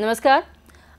नमस्कार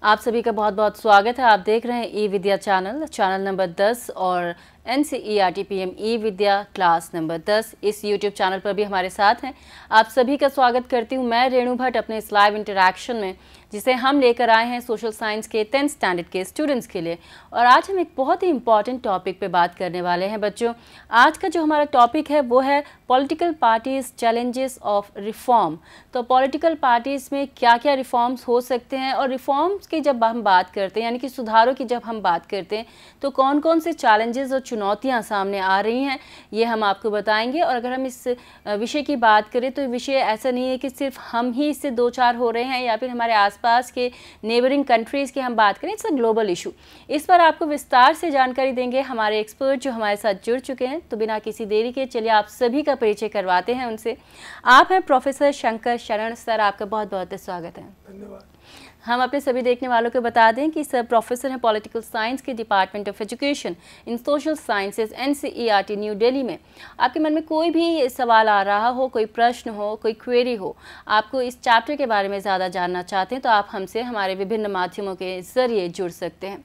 आप सभी का बहुत बहुत स्वागत है आप देख रहे हैं E Vidya channel channel number 10 और N C E R T P M E Vidya class number 10 इस यूट्यूब चैनल पर भी हमारे साथ हैं आप सभी का स्वागत करती हूं मैं रेणु भट्ट अपने इस लाइव इंटरेक्शन में जिसे हम लेकर आए हैं सोशल साइंस के टेंथ स्टैंडर्ड के स्टूडेंट्स के लिए और आज हम एक बहुत ही इंपॉर्टेंट टॉपिक पे बात करने वाले हैं बच्चों आज का जो हमारा टॉपिक है वो है political parties challenges of reform तो पॉलिटिकल पार्टीज़ में क्या क्या रिफॉर्म्स हो सकते हैं और रिफॉर्म्स की जब हम बात करते हैं यानी कि सुधारों की जब हम बात करते हैं तो कौन कौन से चैलेंजेस और चुनौतियाँ सामने आ रही हैं ये हम आपको बताएंगे और अगर हम इस विषय की बात करें तो विषय ऐसा नहीं है कि सिर्फ हम ही इससे दो चार हो रहे हैं या फिर हमारे आस आसपास के नेबरिंग कंट्रीज़ की हम बात करें इट्स अ ग्लोबल इशू इस पर आपको विस्तार से जानकारी देंगे हमारे एक्सपर्ट जो हमारे साथ जुड़ चुके हैं तो बिना किसी देरी के चलिए आप सभी का परिचय करवाते हैं उनसे आप हैं प्रोफेसर शंकर शरण सर आपका बहुत बहुत स्वागत है धन्यवाद हम अपने सभी देखने वालों को बता दें कि सर प्रोफेसर हैं पॉलिटिकल साइंस के department of education in social sciences NCERT e New Delhi में आपके मन में कोई भी सवाल आ रहा हो कोई प्रश्न हो कोई क्वेरी हो आपको इस चैप्टर के बारे में ज़्यादा जानना चाहते हैं तो आप हमसे हमारे विभिन्न माध्यमों के ज़रिए जुड़ सकते हैं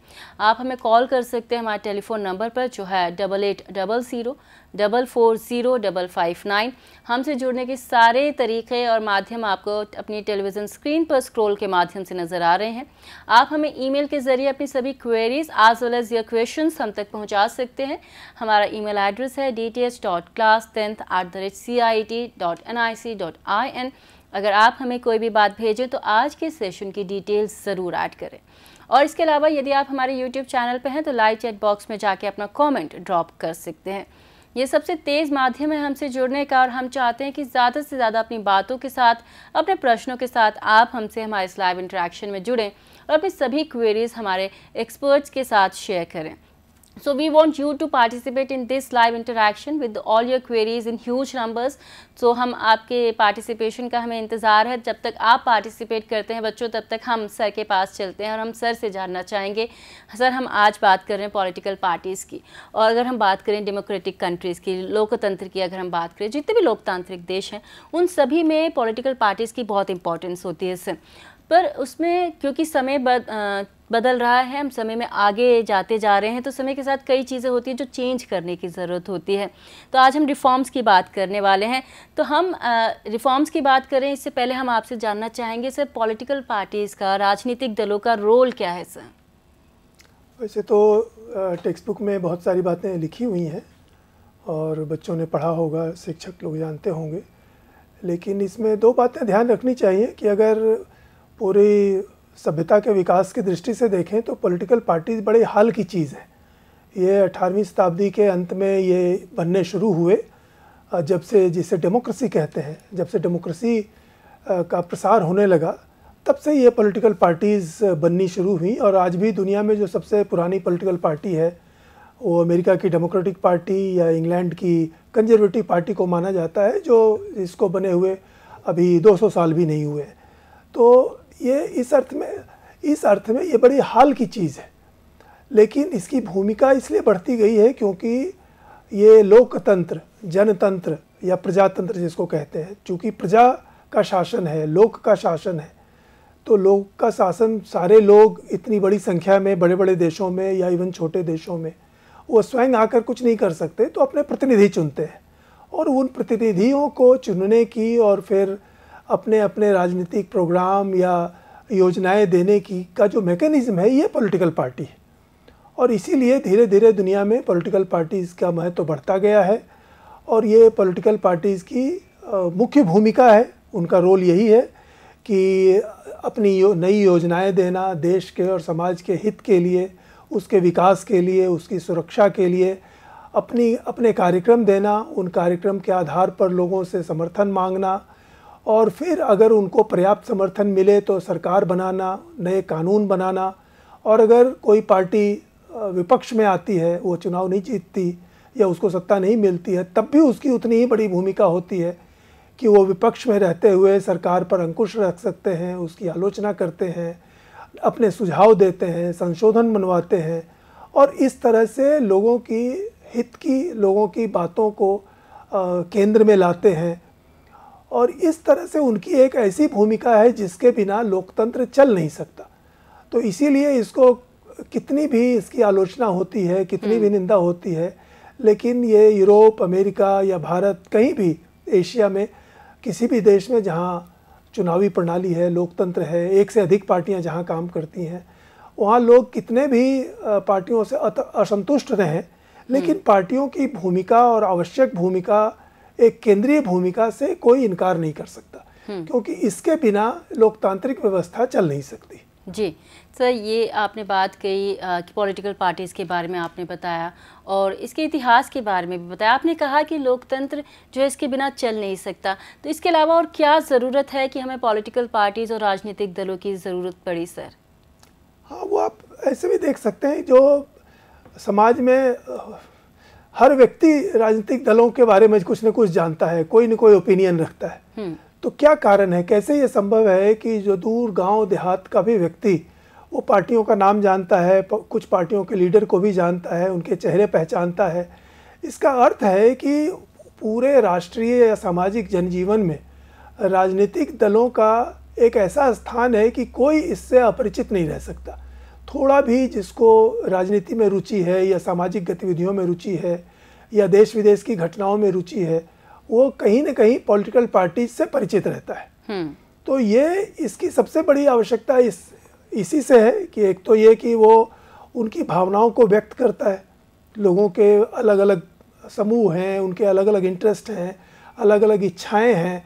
आप हमें कॉल कर सकते हैं हमारे टेलीफोन नंबर पर जो है double eight double zero double four zero double five nine हमसे जुड़ने के सारे तरीक़े और माध्यम आपको अपनी टेलीविज़न स्क्रीन पर स्क्रॉल के माध्यम से नज़र आ रहे हैं आप हमें ईमेल के ज़रिए अपनी सभी queries as well as your question हम तक पहुँचा सकते हैं हमारा ईमेल एड्रेस है D T S dot class tenth at the rate C I T dot N I C dot I N अगर आप हमें कोई भी बात भेजें तो आज के सेशन की डिटेल्स ज़रूर ऐड करें और इसके अलावा यदि आप हमारे यूट्यूब चैनल पर हैं तो लाइव चैट बॉक्स में जाके अपना कमेंट ड्रॉप कर सकते हैं ये सबसे तेज़ माध्यम है हमसे जुड़ने का और हम चाहते हैं कि ज़्यादा से ज़्यादा अपनी बातों के साथ अपने प्रश्नों के साथ आप हमसे हमारे इस लाइव इंटरेक्शन में जुड़ें और अपनी सभी क्वेरीज़ हमारे एक्सपर्ट्स के साथ शेयर करें So we want you to participate in this live interaction with all your queries in huge numbers. So हम आपके participation का हमें इंतज़ार है जब तक आप participate करते हैं बच्चों तब तक हम sir के पास चलते हैं और हम sir से जानना चाहेंगे sir हम आज बात कर रहे हैं political parties की और अगर हम बात करें democratic countries की लोकतंत्र की अगर हम बात करें जितने भी लोकतांत्रिक देश हैं उन सभी में political parties की बहुत importance होती है सर पर उसमें क्योंकि समय बद बदल रहा है हम समय में आगे जाते जा रहे हैं तो समय के साथ कई चीज़ें होती हैं जो चेंज करने की ज़रूरत होती है तो आज हम रिफ़ॉर्म्स की बात करने वाले हैं तो हम रिफ़ॉर्म्स की बात करें इससे पहले हम आपसे जानना चाहेंगे सर पॉलिटिकल पार्टीज़ का राजनीतिक दलों का रोल क्या है सर वैसे तो टेक्स्ट बुक में बहुत सारी बातें लिखी हुई हैं और बच्चों ने पढ़ा होगा शिक्षक लोग जानते होंगे लेकिन इसमें दो बातें ध्यान रखनी चाहिए कि अगर पूरी सभ्यता के विकास की दृष्टि से देखें तो पॉलिटिकल पार्टीज बड़े हाल की चीज़ है ये अठारहवीं शताब्दी के अंत में ये बनने शुरू हुए जब से जिसे डेमोक्रेसी कहते हैं जब से डेमोक्रेसी का प्रसार होने लगा तब से ये पॉलिटिकल पार्टीज़ बननी शुरू हुई और आज भी दुनिया में जो सबसे पुरानी पॉलिटिकल पार्टी है वो अमेरिका की डेमोक्रेटिक पार्टी या इंग्लैंड की कंजर्वेटिव पार्टी को माना जाता है जो इसको बने हुए अभी 200 साल भी नहीं हुए तो ये इस अर्थ में इस अर्थ में ये बड़ी हाल की चीज़ है लेकिन इसकी भूमिका इसलिए बढ़ती गई है क्योंकि ये लोकतंत्र जनतंत्र या प्रजातंत्र जिसको कहते हैं चूँकि प्रजा का शासन है लोक का शासन है तो लोक का शासन सारे लोग इतनी बड़ी संख्या में बड़े बड़े देशों में या इवन छोटे देशों में वो स्वयं आकर कुछ नहीं कर सकते तो अपने प्रतिनिधि चुनते हैं और उन प्रतिनिधियों को चुनने की और फिर अपने अपने राजनीतिक प्रोग्राम या योजनाएं देने की का जो मैकेनिज़्म है ये पॉलिटिकल पार्टी है और इसीलिए धीरे धीरे दुनिया में पॉलिटिकल पार्टीज़ का महत्व तो बढ़ता गया है और ये पॉलिटिकल पार्टीज़ की मुख्य भूमिका है उनका रोल यही है कि अपनी यो, नई योजनाएं देना देश के और समाज के हित के लिए उसके विकास के लिए उसकी सुरक्षा के लिए अपनी अपने कार्यक्रम देना उन कार्यक्रम के आधार पर लोगों से समर्थन मांगना और फिर अगर उनको पर्याप्त समर्थन मिले तो सरकार बनाना नए कानून बनाना और अगर कोई पार्टी विपक्ष में आती है वो चुनाव नहीं जीतती या उसको सत्ता नहीं मिलती है तब भी उसकी उतनी ही बड़ी भूमिका होती है कि वो विपक्ष में रहते हुए सरकार पर अंकुश रख सकते हैं उसकी आलोचना करते हैं अपने सुझाव देते हैं संशोधन बनवाते हैं और इस तरह से लोगों की हित की लोगों की बातों को केंद्र में लाते हैं और इस तरह से उनकी एक ऐसी भूमिका है जिसके बिना लोकतंत्र चल नहीं सकता तो इसीलिए इसको कितनी भी इसकी आलोचना होती है कितनी भी हम्म। निंदा होती है लेकिन ये यूरोप अमेरिका या भारत कहीं भी एशिया में किसी भी देश में जहाँ चुनावी प्रणाली है लोकतंत्र है एक से अधिक पार्टियाँ जहाँ काम करती हैं वहाँ लोग कितने भी पार्टियों से असंतुष्ट रहें लेकिन हम्म। पार्टियों की भूमिका और आवश्यक भूमिका एक केंद्रीय भूमिका से कोई इनकार नहीं कर सकता हम्म। क्योंकि इसके बिना लोकतांत्रिक व्यवस्था चल नहीं सकती जी सर ये आपने बात कही कि पॉलिटिकल पार्टीज़ के बारे में आपने बताया और इसके इतिहास के बारे में भी बताया आपने कहा कि लोकतंत्र जो है इसके बिना चल नहीं सकता तो इसके अलावा और क्या ज़रूरत है कि हमें पॉलिटिकल पार्टीज़ और राजनीतिक दलों की ज़रूरत पड़ी सर हाँ वो आप ऐसे भी देख सकते हैं जो समाज में हर व्यक्ति राजनीतिक दलों के बारे में कुछ न कुछ जानता है कोई न कोई ओपिनियन रखता है हम्म। तो क्या कारण है कैसे ये संभव है कि जो दूर गांव देहात का भी व्यक्ति वो पार्टियों का नाम जानता है कुछ पार्टियों के लीडर को भी जानता है उनके चेहरे पहचानता है इसका अर्थ है कि पूरे राष्ट्रीय या सामाजिक जनजीवन में राजनीतिक दलों का एक ऐसा स्थान है कि कोई इससे अपरिचित नहीं रह सकता थोड़ा भी जिसको राजनीति में रुचि है या सामाजिक गतिविधियों में रुचि है या देश विदेश की घटनाओं में रुचि है वो कहीं ना कहीं पॉलिटिकल पार्टी से परिचित रहता है हम्म। तो ये इसकी सबसे बड़ी आवश्यकता इस इसी से है कि एक तो ये कि वो उनकी भावनाओं को व्यक्त करता है लोगों के अलग अलग समूह हैं उनके अलग अलग इंटरेस्ट हैं अलग अलग इच्छाएं हैं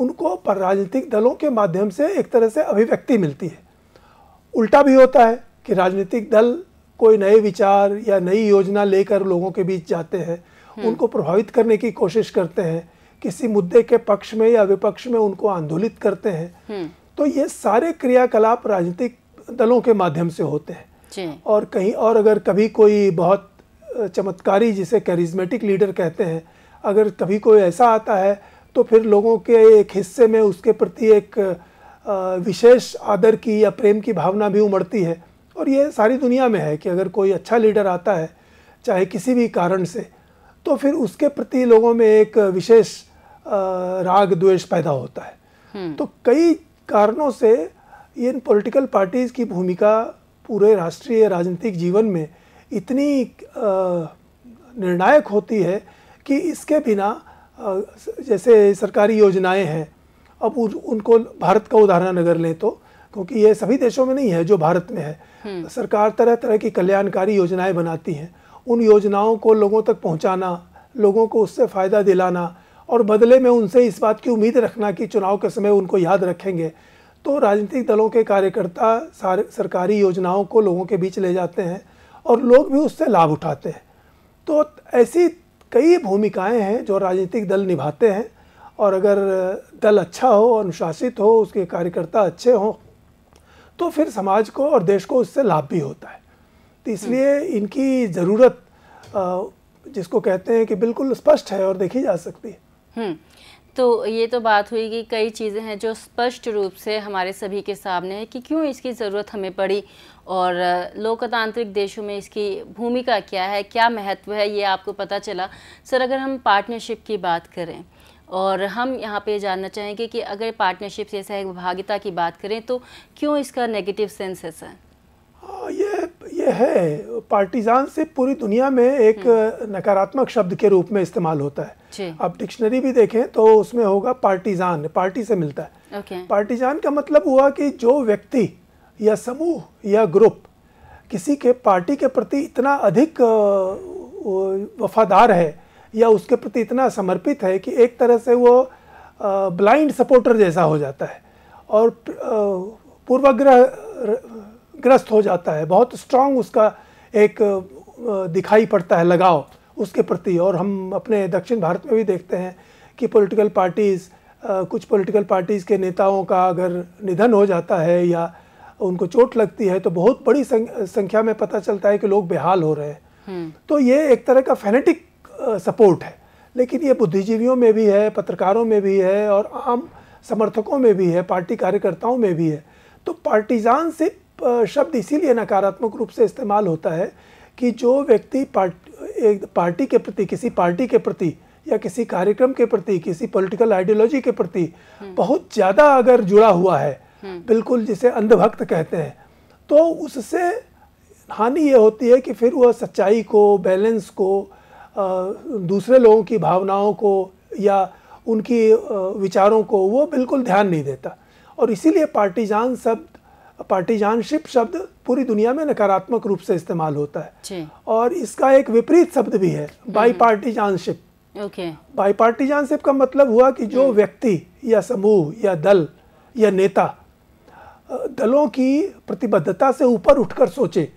उनको पर राजनीतिक दलों के माध्यम से एक तरह से अभिव्यक्ति मिलती है उल्टा भी होता है कि राजनीतिक दल कोई नए विचार या नई योजना लेकर लोगों के बीच जाते हैं हम्म। उनको प्रभावित करने की कोशिश करते हैं किसी मुद्दे के पक्ष में या विपक्ष में उनको आंदोलित करते हैं हम्म। तो ये सारे क्रियाकलाप राजनीतिक दलों के माध्यम से होते हैं और कहीं और अगर कभी कोई बहुत चमत्कारी जिसे कैरिज्मेटिक लीडर कहते हैं अगर कभी कोई ऐसा आता है तो फिर लोगों के एक हिस्से में उसके प्रति एक विशेष आदर की या प्रेम की भावना भी उमड़ती है और ये सारी दुनिया में है कि अगर कोई अच्छा लीडर आता है चाहे किसी भी कारण से तो फिर उसके प्रति लोगों में एक विशेष राग द्वेष पैदा होता है हम्म। तो कई कारणों से इन पॉलिटिकल पार्टीज़ की भूमिका पूरे राष्ट्रीय राजनीतिक जीवन में इतनी निर्णायक होती है कि इसके बिना जैसे सरकारी योजनाएं हैं अब उनको भारत का उदाहरण अगर लें तो क्योंकि ये सभी देशों में नहीं है जो भारत में है हम्म। सरकार तरह तरह की कल्याणकारी योजनाएं बनाती हैं उन योजनाओं को लोगों तक पहुंचाना लोगों को उससे फ़ायदा दिलाना और बदले में उनसे इस बात की उम्मीद रखना कि चुनाव के समय उनको याद रखेंगे तो राजनीतिक दलों के कार्यकर्ता सारे सरकारी योजनाओं को लोगों के बीच ले जाते हैं और लोग भी उससे लाभ उठाते हैं तो ऐसी कई भूमिकाएं हैं जो राजनीतिक दल निभाते हैं और अगर दल अच्छा हो अनुशासित हो उसके कार्यकर्ता अच्छे हों तो फिर समाज को और देश को उससे लाभ भी होता है तो इसलिए हम्म। इनकी ज़रूरत जिसको कहते हैं कि बिल्कुल स्पष्ट है और देखी जा सकती है हम्म, तो ये तो बात हुई कि कई चीज़ें हैं जो स्पष्ट रूप से हमारे सभी के सामने है कि क्यों इसकी ज़रूरत हमें पड़ी और लोकतांत्रिक देशों में इसकी भूमिका क्या है क्या महत्व है ये आपको पता चला सर अगर हम पार्टनरशिप की बात करें और हम यहाँ पे जानना चाहेंगे कि अगर पार्टनरशिप से सहभागिता की बात करें तो क्यों इसका नेगेटिव सेंस है सर हाँ ये ये है पार्टीजान से पूरी दुनिया में एक हम्म। नकारात्मक शब्द के रूप में इस्तेमाल होता है आप डिक्शनरी भी देखें तो उसमें होगा पार्टीजान पार्टी से मिलता है पार्टीजान का मतलब हुआ कि जो व्यक्ति या समूह या ग्रुप किसी के पार्टी के प्रति इतना अधिक वफादार है या उसके प्रति इतना समर्पित है कि एक तरह से वो ब्लाइंड सपोर्टर जैसा हो जाता है और पूर्वाग्रह ग्रस्त हो जाता है बहुत स्ट्रांग उसका एक दिखाई पड़ता है लगाव उसके प्रति और हम अपने दक्षिण भारत में भी देखते हैं कि पॉलिटिकल पार्टीज़ कुछ पॉलिटिकल पार्टीज़ के नेताओं का अगर निधन हो जाता है या उनको चोट लगती है तो बहुत बड़ी संख्या में पता चलता है कि लोग बेहाल हो रहे हैं हम्म। तो ये एक तरह का फेनेटिक सपोर्ट है लेकिन ये बुद्धिजीवियों में भी है पत्रकारों में भी है और आम समर्थकों में भी है पार्टी कार्यकर्ताओं में भी है तो पार्टीजान से शब्द इसीलिए नकारात्मक रूप से इस्तेमाल होता है कि जो व्यक्ति एक पार्टी के प्रति किसी पार्टी के प्रति या किसी कार्यक्रम के प्रति किसी पॉलिटिकल आइडियोलॉजी के प्रति हम्म। बहुत ज़्यादा अगर जुड़ा हुआ है हम्म। बिल्कुल जिसे अंधभक्त कहते हैं तो उससे हानि ये होती है कि फिर वह सच्चाई को बैलेंस को दूसरे लोगों की भावनाओं को या उनकी विचारों को वो बिल्कुल ध्यान नहीं देता और इसीलिए पार्टीजान शब्द पार्टीजानशिप शब्द पूरी दुनिया में नकारात्मक रूप से इस्तेमाल होता है और इसका एक विपरीत शब्द भी है हम्म। बाई पार्टीजानशिप बाई पार्टीजानशिप का मतलब हुआ कि जो हम्म। व्यक्ति या समूह या दल या नेता दलों की प्रतिबद्धता से ऊपर उठकर सोचे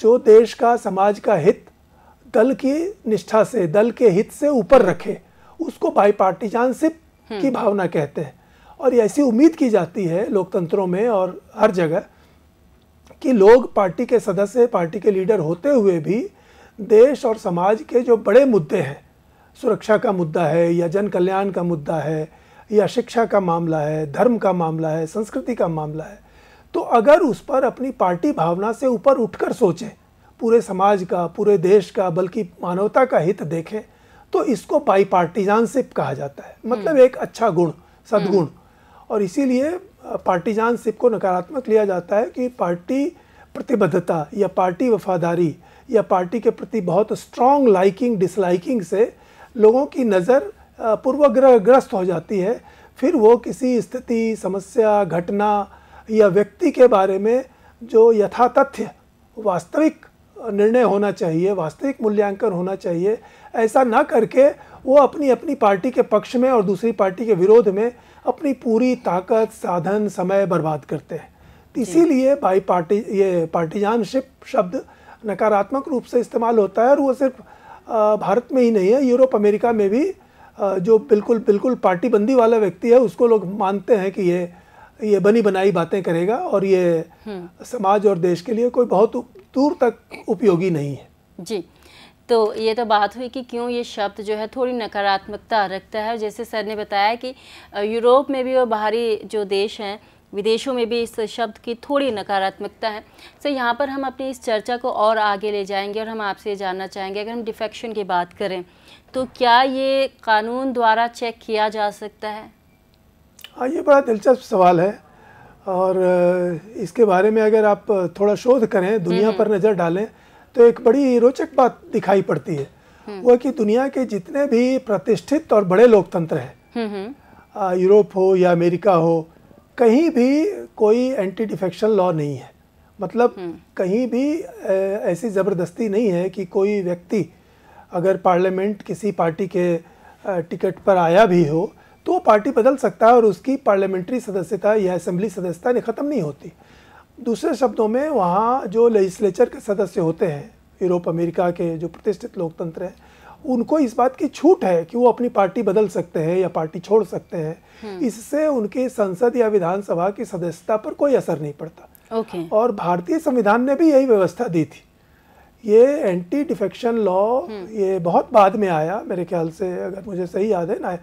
जो देश का समाज का हित दल की निष्ठा से दल के हित से ऊपर रखे उसको बाई पार्टीजानशिप हम्म। की भावना कहते हैं और ऐसी उम्मीद की जाती है लोकतंत्रों में और हर जगह कि लोग पार्टी के सदस्य पार्टी के लीडर होते हुए भी देश और समाज के जो बड़े मुद्दे हैं सुरक्षा का मुद्दा है या जन कल्याण का मुद्दा है या शिक्षा का मामला है धर्म का मामला है संस्कृति का मामला है तो अगर उस पर अपनी पार्टी भावना से ऊपर उठकर सोचें पूरे समाज का पूरे देश का बल्कि मानवता का हित देखें तो इसको बाई पार्टीजानशिप कहा जाता है मतलब हम्म। एक अच्छा गुण सद्गुण हम्म। और इसीलिए पार्टीजानशिप को नकारात्मक लिया जाता है कि पार्टी प्रतिबद्धता या पार्टी वफादारी या पार्टी के प्रति बहुत स्ट्रॉन्ग लाइकिंग डिसलाइकिंग से लोगों की नज़र पूर्वग्रह ग्रस्त हो जाती है फिर वो किसी स्थिति समस्या घटना या व्यक्ति के बारे में जो यथातथ्य वास्तविक निर्णय होना चाहिए वास्तविक मूल्यांकन होना चाहिए ऐसा ना करके वो अपनी अपनी पार्टी के पक्ष में और दूसरी पार्टी के विरोध में अपनी पूरी ताकत साधन समय बर्बाद करते हैं इसीलिए बाई पार्टी ये पार्टीजानशिप शब्द नकारात्मक रूप से इस्तेमाल होता है और वो सिर्फ भारत में ही नहीं है यूरोप अमेरिका में भी जो बिल्कुल बिल्कुल पार्टीबंदी वाला व्यक्ति है उसको लोग मानते हैं कि ये ये बनी बनाई बातें करेगा और ये समाज और देश के लिए कोई बहुत दूर तक उपयोगी नहीं है जी तो ये तो बात हुई कि क्यों ये शब्द जो है थोड़ी नकारात्मकता रखता है जैसे सर ने बताया कि यूरोप में भी और बाहरी जो देश हैं विदेशों में भी इस शब्द की थोड़ी नकारात्मकता है सर यहाँ पर हम अपनी इस चर्चा को और आगे ले जाएंगे और हम आपसे जानना चाहेंगे अगर हम डिफेक्शन की बात करें तो क्या ये कानून द्वारा चेक किया जा सकता है हाँ ये बड़ा दिलचस्प सवाल है और इसके बारे में अगर आप थोड़ा शोध करें दुनिया पर नज़र डालें तो एक बड़ी रोचक बात दिखाई पड़ती है हम्म। वो कि दुनिया के जितने भी प्रतिष्ठित और बड़े लोकतंत्र हैं हम्म, हम्म। यूरोप हो या अमेरिका हो कहीं भी कोई एंटी डिफेक्शन लॉ नहीं है मतलब कहीं भी ऐसी ज़बरदस्ती नहीं है कि कोई व्यक्ति अगर पार्लियामेंट किसी पार्टी के टिकट पर आया भी हो तो वो पार्टी बदल सकता है और उसकी पार्लियामेंट्री सदस्यता या असेंबली सदस्यता नहीं ख़त्म नहीं होती दूसरे शब्दों में वहाँ जो लेजिस्लेचर के सदस्य होते हैं यूरोप अमेरिका के जो प्रतिष्ठित लोकतंत्र हैं उनको इस बात की छूट है कि वो अपनी पार्टी बदल सकते हैं या पार्टी छोड़ सकते हैं हम्म। इससे उनकी संसद या विधानसभा की सदस्यता पर कोई असर नहीं पड़ता okay. और भारतीय संविधान ने भी यही व्यवस्था दी थी ये एंटी डिफेक्शन लॉ ये बहुत बाद में आया मेरे ख्याल से अगर मुझे सही याद है ना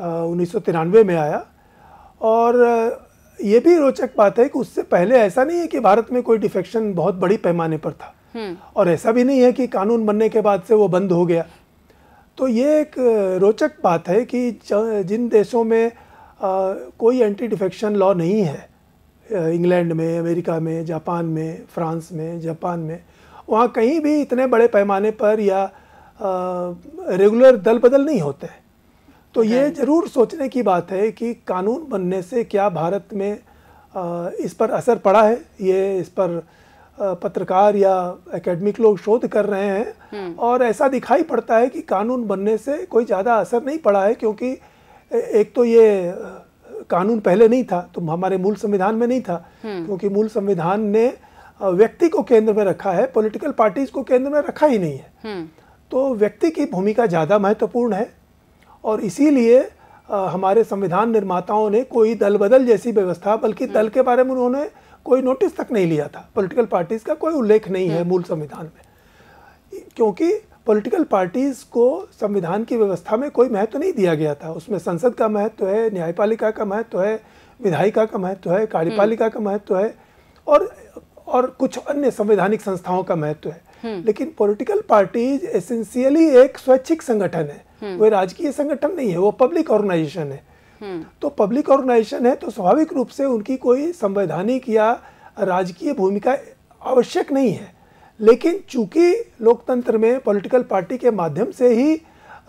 उन्नीस में आया और ये भी रोचक बात है कि उससे पहले ऐसा नहीं है कि भारत में कोई डिफेक्शन बहुत बड़ी पैमाने पर था हम्म। और ऐसा भी नहीं है कि कानून बनने के बाद से वो बंद हो गया तो ये एक रोचक बात है कि जिन देशों में आ, कोई एंटी डिफेक्शन लॉ नहीं है इंग्लैंड में अमेरिका में जापान में फ्रांस में जापान में वहाँ कहीं भी इतने बड़े पैमाने पर या आ, रेगुलर दल बदल नहीं होते हैं तो ये जरूर सोचने की बात है कि कानून बनने से क्या भारत में इस पर असर पड़ा है ये इस पर पत्रकार या एकेडमिक लोग शोध कर रहे हैं हम्म। और ऐसा दिखाई पड़ता है कि कानून बनने से कोई ज़्यादा असर नहीं पड़ा है क्योंकि एक तो ये कानून पहले नहीं था तो हमारे मूल संविधान में नहीं था हम्म। क्योंकि मूल संविधान ने व्यक्ति को केंद्र में रखा है पॉलिटिकल पार्टीज को केंद्र में रखा ही नहीं है हम्म। तो व्यक्ति की भूमिका ज़्यादा महत्वपूर्ण है और इसीलिए हमारे संविधान निर्माताओं ने कोई दल बदल जैसी व्यवस्था बल्कि दल के बारे में उन्होंने कोई नोटिस तक नहीं लिया था पॉलिटिकल पार्टीज़ का कोई उल्लेख नहीं है हम्म। मूल संविधान में क्योंकि पॉलिटिकल पार्टीज़ को संविधान की व्यवस्था में कोई महत्व तो नहीं दिया गया था उसमें संसद का महत्व तो है न्यायपालिका का महत्व तो है विधायिका का महत्व है कार्यपालिका का महत्व है और और कुछ अन्य संवैधानिक संस्थाओं का महत्व है हम्म। लेकिन पॉलिटिकल पार्टीज एसेंशियली एक स्वैच्छिक संगठन है वो हम्म। राजकीय संगठन नहीं है वो पब्लिक ऑर्गेनाइजेशन है हम्म। तो पब्लिक ऑर्गेनाइजेशन है तो स्वाभाविक रूप से उनकी कोई संवैधानिक या राजकीय भूमिका आवश्यक नहीं है लेकिन चूंकि लोकतंत्र में पॉलिटिकल पार्टी के माध्यम से ही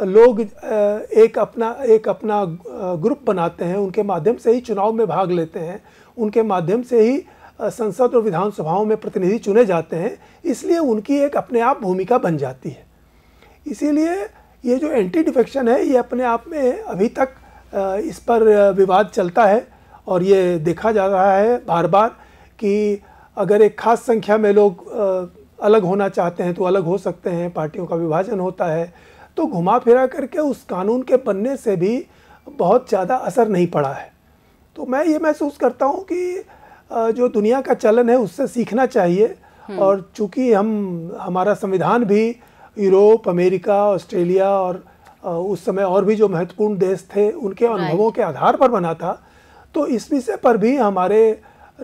लोग एक अपना एक अपना ग्रुप बनाते हैं उनके माध्यम से ही चुनाव में भाग लेते हैं उनके माध्यम से ही संसद और विधानसभाओं में प्रतिनिधि चुने जाते हैं इसलिए उनकी एक अपने आप भूमिका बन जाती है इसीलिए ये जो एंटी डिफेक्शन है ये अपने आप में अभी तक इस पर विवाद चलता है और ये देखा जा रहा है बार बार कि अगर एक खास संख्या में लोग अलग होना चाहते हैं तो अलग हो सकते हैं पार्टियों का विभाजन होता है तो घुमा फिरा करके उस कानून के बनने से भी बहुत ज़्यादा असर नहीं पड़ा है तो मैं ये महसूस करता हूँ कि जो दुनिया का चलन है उससे सीखना चाहिए हम्म। और चूँकि हम हमारा संविधान भी यूरोप अमेरिका ऑस्ट्रेलिया और उस समय और भी जो महत्वपूर्ण देश थे उनके अनुभवों के आधार पर बना था तो इस विषय पर भी हमारे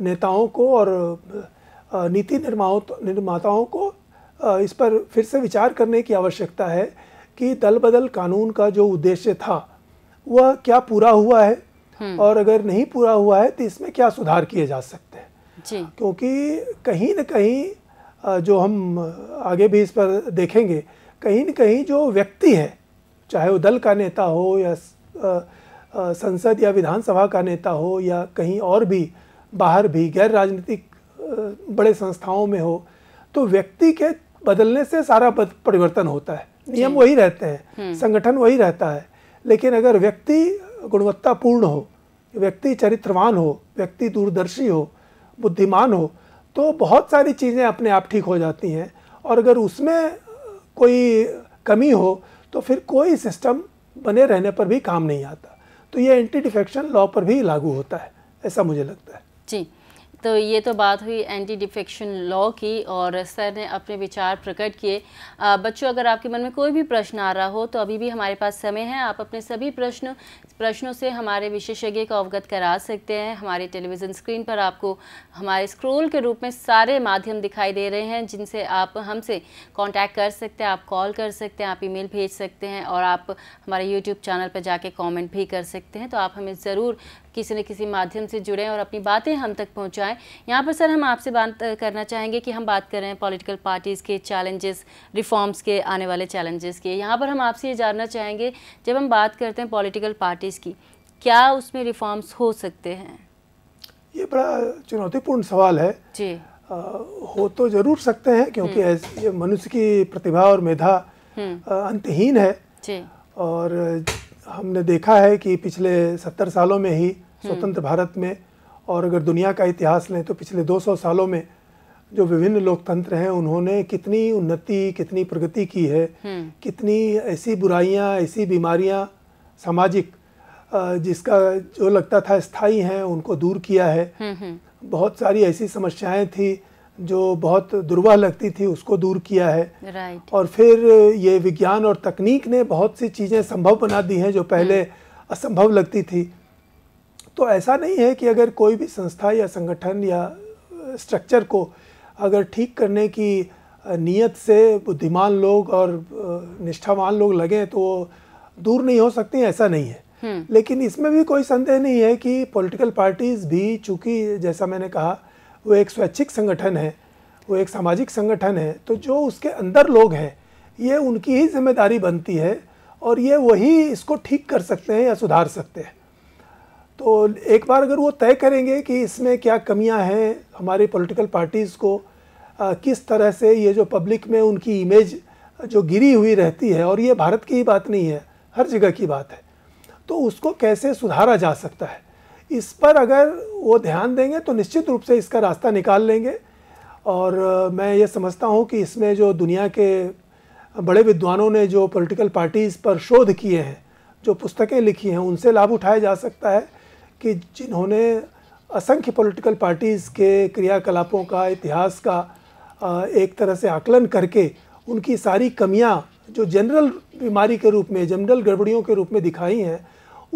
नेताओं को और नीति निर्माताओं को इस पर फिर से विचार करने की आवश्यकता है कि दल बदल कानून का जो उद्देश्य था वह क्या पूरा हुआ है हम्म। और अगर नहीं पूरा हुआ है तो इसमें क्या सुधार किए जा सकते हैं क्योंकि कहीं न कहीं जो हम आगे भी इस पर देखेंगे कहीं न कहीं जो व्यक्ति है चाहे वो दल का नेता हो या संसद या विधानसभा का नेता हो या कहीं और भी बाहर भी गैर राजनीतिक बड़े संस्थाओं में हो तो व्यक्ति के बदलने से सारा परिवर्तन होता है नियम वही रहते हैं हम्म। संगठन वही रहता है लेकिन अगर व्यक्ति गुणवत्तापूर्ण हो व्यक्ति चरित्रवान हो व्यक्ति दूरदर्शी हो बुद्धिमान हो तो बहुत सारी चीज़ें अपने आप ठीक हो जाती हैं और अगर उसमें कोई कमी हो तो फिर कोई सिस्टम बने रहने पर भी काम नहीं आता तो ये एंटी डिफेक्शन लॉ पर भी लागू होता है ऐसा मुझे लगता है जी तो ये तो बात हुई एंटी डिफेक्शन लॉ की और सर ने अपने विचार प्रकट किए बच्चों अगर आपके मन में कोई भी प्रश्न आ रहा हो तो अभी भी हमारे पास समय है आप अपने सभी प्रश्न प्रश्नों से हमारे विशेषज्ञ को अवगत करा सकते हैं हमारे टेलीविज़न स्क्रीन पर आपको हमारे स्क्रोल के रूप में सारे माध्यम दिखाई दे रहे हैं जिनसे आप हमसे कॉन्टैक्ट कर सकते हैं आप कॉल कर सकते हैं आप ई भेज सकते हैं और आप हमारे यूट्यूब चैनल पर जाके कॉमेंट भी कर सकते हैं तो आप हमें ज़रूर किसी न किसी माध्यम से जुड़े और अपनी बातें हम तक पहुंचाएं यहाँ पर सर हम आपसे बात करना चाहेंगे कि हम बात कर रहे हैं पॉलिटिकल पार्टीज़ के चैलेंजेस रिफॉर्म्स के आने वाले चैलेंजेस के यहाँ पर हम आपसे ये जानना चाहेंगे जब हम बात करते हैं पॉलिटिकल पार्टीज़ की क्या उसमें रिफॉर्म्स हो सकते हैं ये बड़ा चुनौतीपूर्ण सवाल है जी आ, हो तो जरूर सकते हैं क्योंकि हम्म। ये मनुष्य की प्रतिभा और मेधा हम्म। अंतहीन है और हमने देखा है कि पिछले सत्तर सालों में ही हम्म। स्वतंत्र भारत में और अगर दुनिया का इतिहास लें तो पिछले 200 सालों में जो विभिन्न लोकतंत्र हैं उन्होंने कितनी उन्नति कितनी प्रगति की है हम्म। कितनी ऐसी बुराइयां ऐसी बीमारियां सामाजिक जिसका जो लगता था स्थाई हैं उनको दूर किया है हम्म, बहुत सारी ऐसी समस्याएं थी जो बहुत दुर्वा लगती थी उसको दूर किया है right. और फिर ये विज्ञान और तकनीक ने बहुत सी चीज़ें संभव बना दी हैं जो पहले hmm. असंभव लगती थी तो ऐसा नहीं है कि अगर कोई भी संस्था या संगठन या स्ट्रक्चर को अगर ठीक करने की नीयत से बुद्धिमान लोग और निष्ठावान लोग लगें तो दूर नहीं हो सकते ऐसा नहीं है hmm. लेकिन इसमें भी कोई संदेह नहीं है कि पॉलिटिकल पार्टीज़ भी चूँकि जैसा मैंने कहा वो एक स्वैच्छिक संगठन है वो एक सामाजिक संगठन है तो जो उसके अंदर लोग हैं ये उनकी ही जिम्मेदारी बनती है और ये वही इसको ठीक कर सकते हैं या सुधार सकते हैं तो एक बार अगर वो तय करेंगे कि इसमें क्या कमियां हैं हमारी पॉलिटिकल पार्टीज़ को आ, किस तरह से ये जो पब्लिक में उनकी इमेज जो गिरी हुई रहती है और ये भारत की ही बात नहीं है हर जगह की बात है तो उसको कैसे सुधारा जा सकता है इस पर अगर वो ध्यान देंगे तो निश्चित रूप से इसका रास्ता निकाल लेंगे और मैं ये समझता हूँ कि इसमें जो दुनिया के बड़े विद्वानों ने जो पॉलिटिकल पार्टीज़ पर शोध किए हैं जो पुस्तकें लिखी हैं उनसे लाभ उठाया जा सकता है कि जिन्होंने असंख्य पॉलिटिकल पार्टीज़ के क्रियाकलापों का इतिहास का एक तरह से आकलन करके उनकी सारी कमियां जो जनरल बीमारी के रूप में जनरल गड़बड़ियों के रूप में दिखाई हैं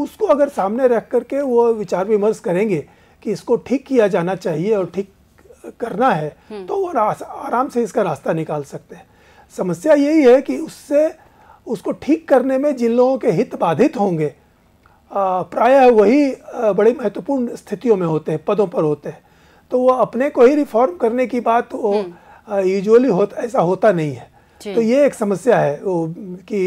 उसको अगर सामने रख करके वो विचार विमर्श करेंगे कि इसको ठीक किया जाना चाहिए और ठीक करना है हम्म। तो वो आराम से इसका रास्ता निकाल सकते हैं समस्या यही है कि उससे उसको ठीक करने में जिन लोगों के हित बाधित होंगे प्रायः वही बड़े महत्वपूर्ण स्थितियों में होते हैं पदों पर होते हैं तो वो अपने को ही रिफॉर्म करने की बात यूजली यूजुअली होता ऐसा होता नहीं है तो ये एक समस्या है वो कि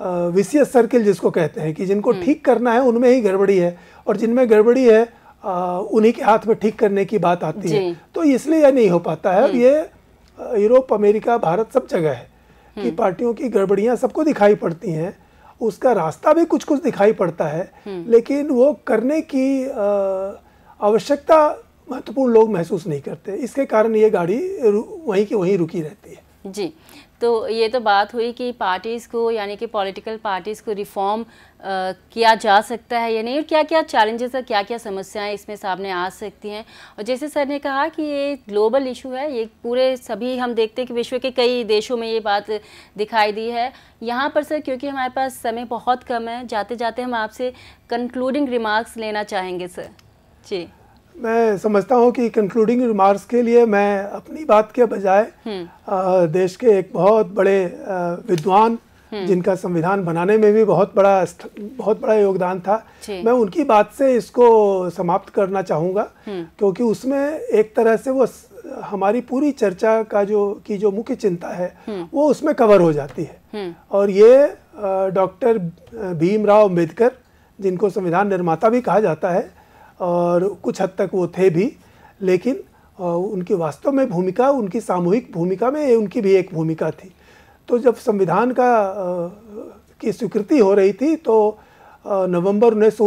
विशियस सर्किल जिसको कहते हैं कि जिनको हम्म। ठीक करना है उनमें ही गड़बड़ी है और जिनमें गड़बड़ी है उन्हीं के हाथ में ठीक करने की बात आती है तो इसलिए यह नहीं हो पाता है हम्म। ये यूरोप अमेरिका भारत सब जगह है कि हम्म। पार्टियों की गड़बड़ियाँ सबको दिखाई पड़ती हैं उसका रास्ता भी कुछ कुछ दिखाई पड़ता है लेकिन वो करने की आवश्यकता महत्वपूर्ण लोग महसूस नहीं करते इसके कारण ये गाड़ी वहीं की वहीं रुकी रहती है जी तो ये तो बात हुई कि पार्टीज़ को यानी कि पॉलिटिकल पार्टीज़ को रिफॉर्म किया जा सकता है या नहीं और क्या क्या चैलेंजेस और क्या क्या समस्याएं इसमें सामने आ सकती हैं और जैसे सर ने कहा कि ये ग्लोबल इशू है ये पूरे सभी हम देखते हैं कि विश्व के कई देशों में ये बात दिखाई दी है यहाँ पर सर क्योंकि हमारे पास समय बहुत कम है जाते जाते हम आपसे कंक्लूडिंग रिमार्क्स लेना चाहेंगे सर जी मैं समझता हूँ कि कंक्लूडिंग रिमार्क्स के लिए मैं अपनी बात के बजाय हम्म। देश के एक बहुत बड़े विद्वान हम्म। जिनका संविधान बनाने में भी बहुत बड़ा बहुत बड़ा योगदान था मैं उनकी बात से इसको समाप्त करना चाहूँगा हम्म। क्योंकि उसमें एक तरह से वो हमारी पूरी चर्चा का जो की जो मुख्य चिंता है वो उसमें कवर हो जाती है और ये डॉक्टर भीमराव अम्बेडकर जिनको संविधान निर्माता भी कहा जाता है और कुछ हद तक वो थे भी लेकिन उनकी वास्तव में भूमिका उनकी सामूहिक भूमिका में उनकी भी एक भूमिका थी तो जब संविधान का की स्वीकृति हो रही थी तो नवंबर उन्नीस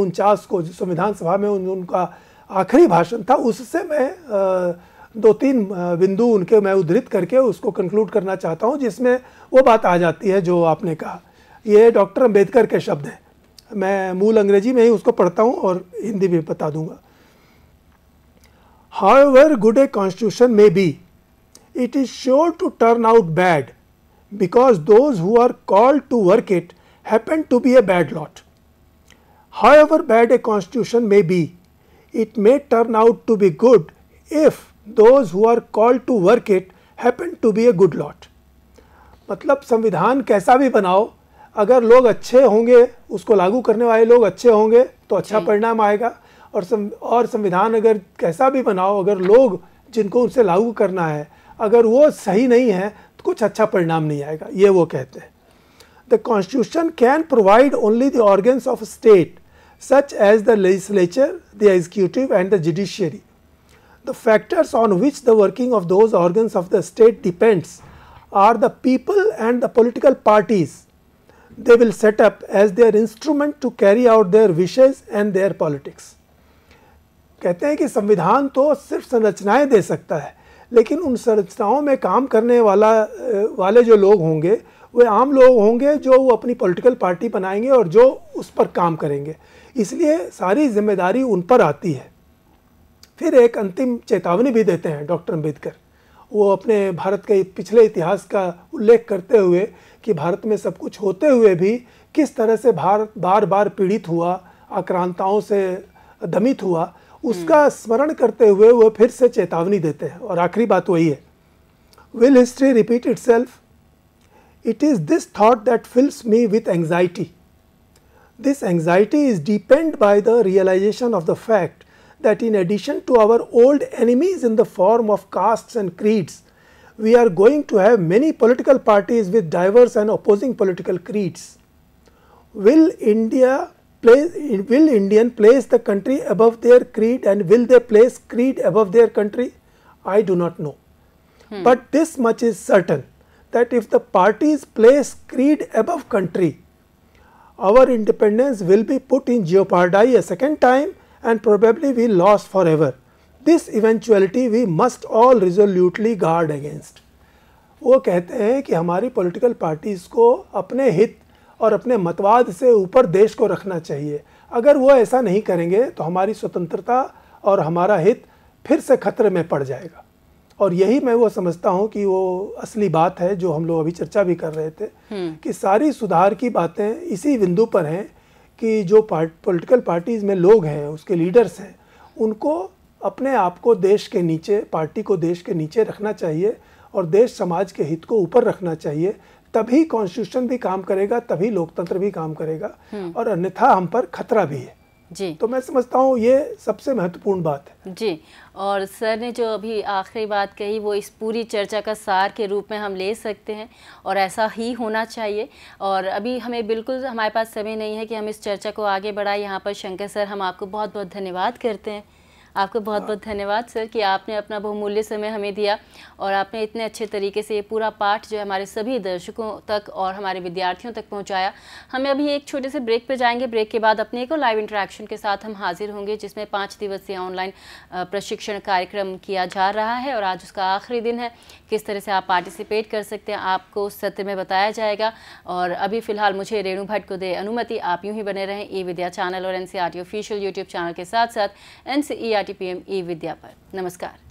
को जो संविधान सभा में उन, उनका आखिरी भाषण था उससे मैं दो तीन बिंदु उनके मैं उद्धृत करके उसको कंक्लूड करना चाहता हूँ जिसमें वो बात आ जाती है जो आपने कहा ये डॉक्टर अम्बेडकर के शब्द हैं मैं मूल अंग्रेजी में ही उसको पढ़ता हूँ और हिंदी में बता दूंगा however good a constitution may be it is sure to turn out bad because those who are called to work it happen to be a bad lot however bad a constitution may be it may turn out to be good if those who are called to work it happen to be a good lot मतलब संविधान कैसा भी बनाओ अगर लोग अच्छे होंगे उसको लागू करने वाले लोग अच्छे होंगे तो अच्छा परिणाम आएगा और सं, और संविधान अगर कैसा भी बनाओ अगर लोग जिनको उनसे लागू करना है अगर वो सही नहीं है तो कुछ अच्छा परिणाम नहीं आएगा ये वो कहते हैं the constitution can provide only the organs of state such as the legislature the executive and the judiciary the factors on which the working of those organs of the state depends are the people and the political parties they will set up as their instrument to carry out their wishes and their politics. कहते हैं कि संविधान तो सिर्फ संरचनाएं दे सकता है लेकिन उन संरचनाओं में काम करने वाला वाले जो लोग होंगे वे आम लोग होंगे जो वो अपनी पॉलिटिकल पार्टी बनाएंगे और जो उस पर काम करेंगे इसलिए सारी जिम्मेदारी उन पर आती है फिर एक अंतिम चेतावनी भी देते हैं डॉक्टर अम्बेडकर वो अपने भारत के पिछले इतिहास का उल्लेख करते हुए कि भारत में सब कुछ होते हुए भी किस तरह से भारत बार बार पीड़ित हुआ आक्रांताओं से दमित हुआ उसका हम्म। स्मरण करते हुए वह फिर से चेतावनी देते हैं और आखिरी बात वही है will history repeat itself it is this thought that fills me with anxiety this anxiety is depend by the realisation of the fact that in addition to our old enemies in the form of caste and creeds we are going to have many political parties with diverse and opposing political creeds. Will India place, will Indian place the country above their creed and will they place creed above their country? I do not know. Hmm. But this much is certain that if the parties place creed above country, our independence will be put in jeopardy a second time and probably we lost forever. This eventuality we must all resolutely guard against वो कहते हैं कि हमारी political parties को अपने हित और अपने मतवाद से ऊपर देश को रखना चाहिए अगर वो ऐसा नहीं करेंगे तो हमारी स्वतंत्रता और हमारा हित फिर से खतरे में पड़ जाएगा और यही मैं वो समझता हूँ कि वो असली बात है जो हम लोग अभी चर्चा भी कर रहे थे हम्म। कि सारी सुधार की बातें इसी बिंदु पर हैं कि जो पार्ट पोलिटिकल पार्टीज़ में लोग हैं उसके लीडर्स हैं उनको अपने आप को देश के नीचे पार्टी को देश के नीचे रखना चाहिए और देश समाज के हित को ऊपर रखना चाहिए तभी कॉन्स्टिट्यूशन भी काम करेगा तभी लोकतंत्र भी काम करेगा हम्म। और अन्यथा हम पर खतरा भी है जी तो मैं समझता हूँ ये सबसे महत्वपूर्ण बात है जी और सर ने जो अभी आखिरी बात कही वो इस पूरी चर्चा का सार के रूप में हम ले सकते हैं और ऐसा ही होना चाहिए और अभी हमें बिल्कुल हमारे पास समय नहीं है कि हम इस चर्चा को आगे बढ़ाएं यहाँ पर शंकर सर हम आपको बहुत बहुत धन्यवाद करते हैं आपको बहुत बहुत हाँ। धन्यवाद सर कि आपने अपना बहुमूल्य समय हमें दिया और आपने इतने अच्छे तरीके से ये पूरा पाठ जो है हमारे सभी दर्शकों तक और हमारे विद्यार्थियों तक पहुँचाया हमें अभी एक छोटे से ब्रेक पर जाएंगे ब्रेक के बाद अपने को लाइव इंटरेक्शन के साथ हम हाजिर होंगे जिसमें पाँच दिवसीय ऑनलाइन प्रशिक्षण कार्यक्रम किया जा रहा है और आज उसका आखिरी दिन है किस तरह से आप पार्टिसिपेट कर सकते हैं आपको सत्र में बताया जाएगा और अभी फ़िलहाल मुझे रेणु भट्ट को दे अनुमति आप यूँ ही बने रहें ई विद्या चैनल और N C official YouTube channel के साथ साथ N C T P M E Vidya पर नमस्कार